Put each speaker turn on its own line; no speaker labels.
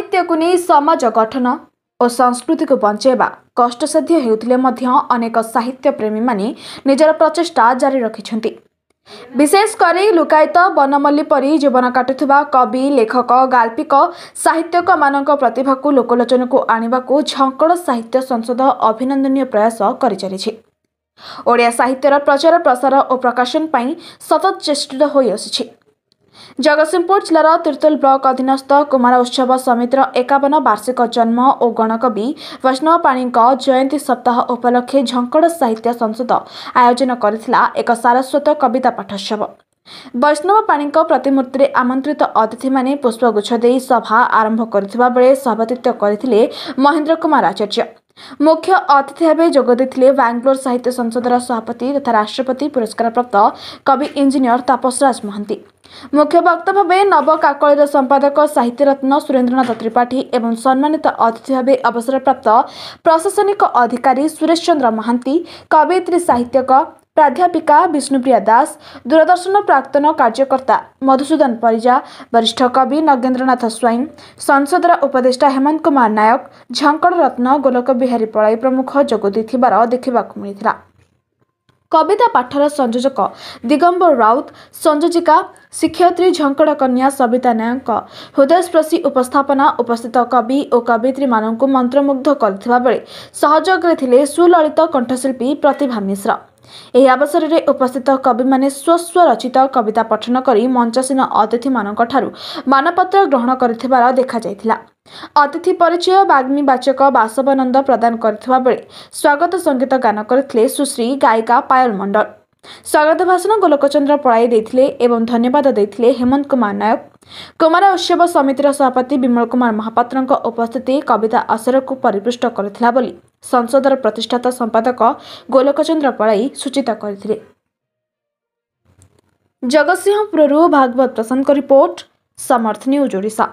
ସାହିତ୍ୟକୁ ନେଇ ସମାଜ ଗଠନ ଓ ସଂସ୍କୃତିକୁ ବଞ୍ଚାଇବା କଷ୍ଟସାଧ୍ୟ ହେଉଥିଲେ ମଧ୍ୟ ଅନେକ ସାହିତ୍ୟ ପ୍ରେମୀମାନେ ନିଜର ପ୍ରଚେଷ୍ଟା ଜାରି ରଖିଛନ୍ତି ବିଶେଷ କରି ଲୁକାୟିତ ବନମଲ୍ଲୀ ପରି ଜୀବନ କାଟୁଥିବା କବି ଲେଖକ ଗାଳ୍ପିକ ସାହିତ୍ୟକମାନଙ୍କ ପ୍ରତିଭାକୁ ଲୋକଲୋଚନକୁ ଆଣିବାକୁ ଝଙ୍କଡ଼ ସାହିତ୍ୟ ସଂସଦ ଅଭିନନ୍ଦନୀୟ ପ୍ରୟାସ କରିଚାଲିଛି ଓଡ଼ିଆ ସାହିତ୍ୟର ପ୍ରଚାର ପ୍ରସାର ଓ ପ୍ରକାଶନ ପାଇଁ ସତତ ଚେଷ୍ଟିତ ହୋଇଆସୁଛି ଜଗତସିଂହପୁର ଜିଲ୍ଲାର ତିର୍ତ୍ତୋଲ ବ୍ଲକ ଅଧୀନସ୍ଥ କୁମାର ଉତ୍ସବ ସମିତିର ଏକାବନ ବାର୍ଷିକ ଜନ୍ମ ଓ ଗଣକବି ବୈଷ୍ଣବ ପାଣିଙ୍କ ଜୟନ୍ତୀ ସପ୍ତାହ ଉପଲକ୍ଷେ ଝଙ୍କଡ଼ ସାହିତ୍ୟ ସଂସଦ ଆୟୋଜନ କରିଥିଲା ଏକ ସାରସ୍ୱତ କବିତା ପାଠୋତ୍ସବ ବୈଷ୍ଣବ ପାଣିଙ୍କ ପ୍ରତିମୂର୍ତ୍ତିରେ ଆମନ୍ତ୍ରିତ ଅତିଥିମାନେ ପୁଷ୍ପଗୁଚ୍ଛ ଦେଇ ସଭା ଆରମ୍ଭ କରିଥିବା ବେଳେ ସଭାପତିତ୍ୱ କରିଥିଲେ ମହେନ୍ଦ୍ର କୁମାର ଆଚାର୍ଯ୍ୟ मुख्य अतिथि भावे ज बाङ्लोर साहित्य संसद सभापति तथा राष्ट्रपति पुरस्कार प्राप्त कवि इन्जिनयर तापसराज महान्त मुख्य वक्ता भए नव कल सम्पादक साहित्य रत्न सुरेन्द्रनाथ त्रिपाठी ए सम्मानित अतिथि भाव प्राप्त प्रशासनिक अधिकारी सुरेश चन्द्र महाति कवयत्री साहित्यक प्राध्यापिका विष्णुप्रिया दास दूरदर्शन प्राक्तन कार्यकर्ता मधुसूदन परिजा वरिष्ठ कवि नगेन्द्रनाथ स्वं संसदर उपदेष्टा हेमन्त कुमार नायक झङ्कड रत्न गोलक विहारी पढाइ प्रमुख देखिबाक देखिए कविता पाठर संयोजक दिगम्बर राउत संयोजिका शिक्षयत्री झङ्कड कन्या सबिता नायक हृदयस्पर्शी उपस्थापना उपस्थित कवि कविती मन्त्रमुग्ध गरिजग्रे सुललित कंठशिल्पी प्रतिभा मिश्रा ଏହି ଅବସରରେ ଉପସ୍ଥିତ କବିମାନେ ସ୍ୱସ୍ୱ ରଚିତ କବିତା ପଠନ କରି ମଞ୍ଚସୀନ ଅତିଥିମାନଙ୍କଠାରୁ ମାନପତ୍ର ଗ୍ରହଣ କରିଥିବାର ଦେଖାଯାଇଥିଲା ଅତିଥି ପରିଚୟ ବାଗ୍ମୀବାଚକ ବାସବନନ୍ଦ ପ୍ରଦାନ କରିଥିବା ବେଳେ ସ୍ୱାଗତ ସଙ୍ଗୀତ ଗାନ କରିଥିଲେ ସୁଶ୍ରୀ ଗାୟିକା ପାୟଲ ମଣ୍ଡଳ ସ୍ୱାଗତ ଭାଷଣ ଗୋଲକଚନ୍ଦ୍ର ପଳାଇ ଦେଇଥିଲେ ଏବଂ ଧନ୍ୟବାଦ ଦେଇଥିଲେ ହେମନ୍ତ କୁମାର ନାୟକ କୁମାର ଉତ୍ସବ ସମିତିର ସଭାପତି ବିମଳ କୁମାର ମହାପାତ୍ରଙ୍କ ଉପସ୍ଥିତି କବିତା ଅସରକୁ ପରିପୃଷ୍ଟ କରିଥିଲା ବୋଲି ସଂସଦର ପ୍ରତିଷ୍ଠାତା ସମ୍ପାଦକ ଗୋଲକଚନ୍ଦ୍ର ପଳାଇ ସୂଚିତ କରିଥିଲେ ଜଗତସିଂହପୁରରୁ ଭାଗବତ ପ୍ରସାଦଙ୍କ ରିପୋର୍ଟ ସମର୍ଥ ନ୍ୟୁଜ୍ ଓଡ଼ିଶା